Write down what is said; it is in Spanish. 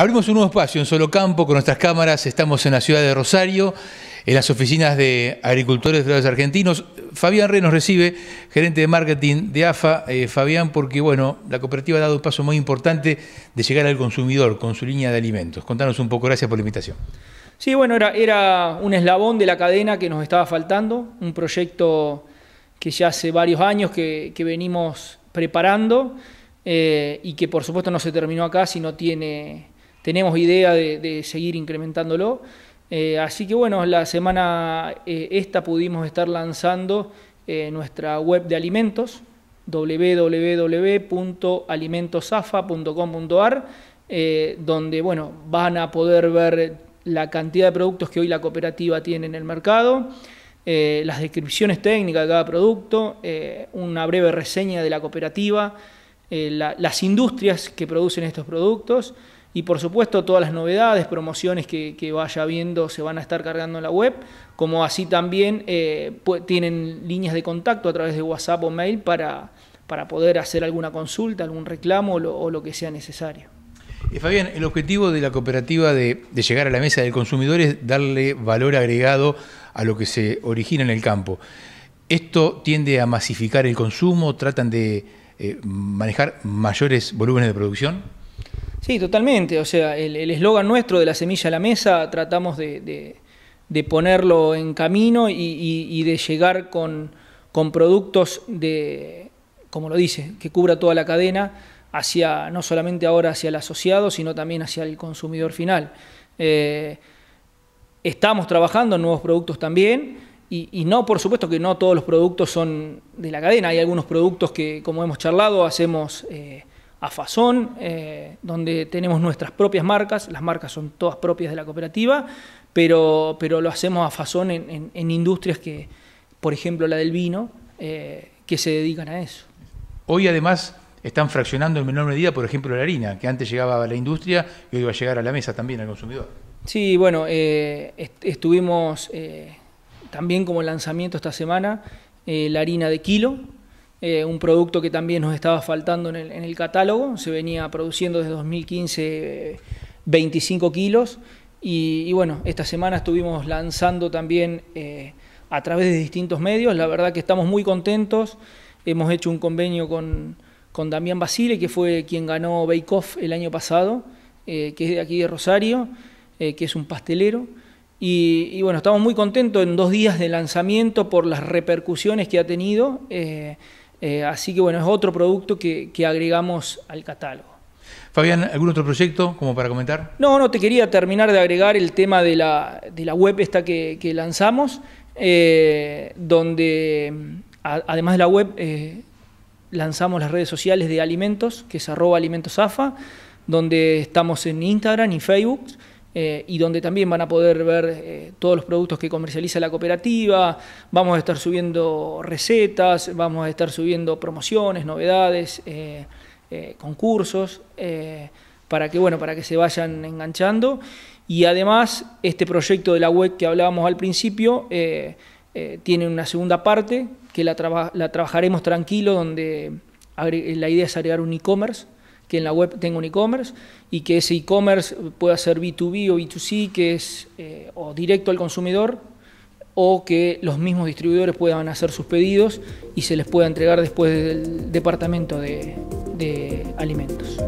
Abrimos un nuevo espacio en Solo Campo con nuestras cámaras. Estamos en la ciudad de Rosario, en las oficinas de agricultores de los argentinos. Fabián Rey nos recibe, gerente de marketing de AFA. Eh, Fabián, porque bueno, la cooperativa ha dado un paso muy importante de llegar al consumidor con su línea de alimentos. Contanos un poco, gracias por la invitación. Sí, bueno, era, era un eslabón de la cadena que nos estaba faltando, un proyecto que ya hace varios años que, venimos preparando eh, y que por supuesto no se terminó acá, sino tiene tenemos idea de, seguir incrementándolo. Eh, así que bueno, la semana eh, esta pudimos estar lanzando eh, nuestra web de alimentos, www.alimentosafa.com.ar, donde bueno, van a poder ver la cantidad de productos que hoy la cooperativa tiene en el mercado, las descripciones técnicas de cada producto, una breve reseña de la cooperativa, las industrias que producen estos productos. Y por supuesto todas las novedades, promociones que, vaya viendo se van a estar cargando en la web, como así también eh, tienen líneas de contacto a través de WhatsApp o mail para, poder hacer alguna consulta, algún reclamo o lo, que sea necesario. Eh, Fabián, el objetivo de la cooperativa de, llegar a la mesa del consumidor es darle valor agregado a lo que se origina en el campo. ¿Esto tiende a masificar el consumo? ¿Tratan de eh, manejar mayores volúmenes de producción? Sí, totalmente. O sea, el eslogan nuestro de la semilla a la mesa tratamos de, ponerlo en camino y, de llegar con, productos de, como lo dice, que cubra toda la cadena hacia no solamente ahora hacia el asociado, sino también hacia el consumidor final. Eh, estamos trabajando en nuevos productos también. Y, no, por supuesto que no todos los productos son de la cadena. Hay algunos productos que, como hemos charlado, hacemos eh, a Fazón, eh, donde tenemos nuestras propias marcas, las marcas son todas propias de la cooperativa, pero, lo hacemos a Fazón en, industrias que, por ejemplo, la del vino, eh, que se dedican a eso. Hoy además están fraccionando en menor medida, por ejemplo, la harina, que antes llegaba a la industria y hoy va a llegar a la mesa también al consumidor. Sí, bueno, eh, estuvimos también como lanzamiento esta semana la harina de kilo, eh, un producto que también nos estaba faltando en el, catálogo, se venía produciendo desde 2015 25 eh, kilos y, bueno, esta semana estuvimos lanzando también eh, a través de distintos medios, la verdad que estamos muy contentos, hemos hecho un convenio con, Damián Basile, que fue quien ganó Bake Off el año pasado, que es de aquí de Rosario, que es un pastelero. Y, bueno, estamos muy contentos en dos días de lanzamiento por las repercusiones que ha tenido. Eh, así que bueno, es otro producto que, agregamos al catálogo. Fabián, ¿algún otro proyecto como para comentar? No, no, te quería terminar de agregar el tema de la, web esta que, lanzamos, eh, donde además de la web eh, lanzamos las redes sociales de alimentos, que es arroba alimentosafa, donde estamos en Instagram y Facebook. Eh, y donde también van a poder ver eh, todos los productos que comercializa la cooperativa, vamos a estar subiendo recetas, vamos a estar subiendo promociones, novedades, eh, concursos, para que bueno, para que se vayan enganchando. Y además, este proyecto de la web que hablábamos al principio tiene una segunda parte que la trabajaremos tranquilo, donde la idea es agregar un e-commerce que en la web tenga un e-commerce y que ese e-commerce pueda ser B2B o B2C, que es eh, o directo al consumidor o que los mismos distribuidores puedan hacer sus pedidos y se les pueda entregar después del departamento de, de alimentos.